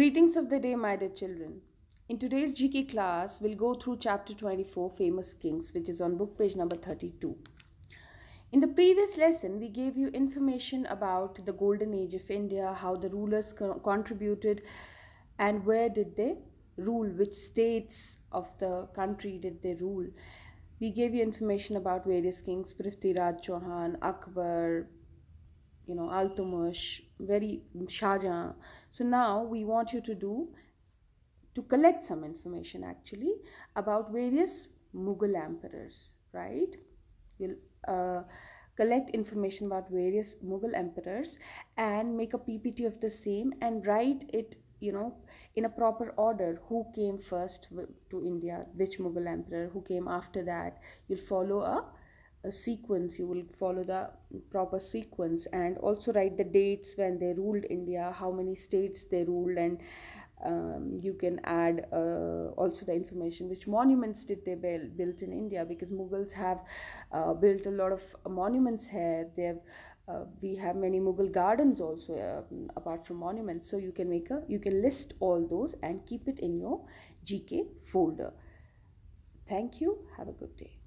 Greetings of the day, my dear children. In today's GK class, we'll go through chapter 24, Famous Kings, which is on book page number 32. In the previous lesson, we gave you information about the golden age of India, how the rulers co contributed, and where did they rule, which states of the country did they rule. We gave you information about various kings, Prithviraj Chauhan, Akbar, you know, Altumash, very Shahjahan. So now we want you to do, to collect some information actually about various Mughal emperors, right? You'll uh, collect information about various Mughal emperors and make a PPT of the same and write it you know in a proper order who came first to india which mughal emperor who came after that you'll follow a sequence you will follow the proper sequence and also write the dates when they ruled india how many states they ruled and um, you can add uh, also the information which monuments did they build, built in india because mughals have uh, built a lot of monuments here they have uh, we have many mughal gardens also uh, apart from monuments so you can make a you can list all those and keep it in your gk folder thank you have a good day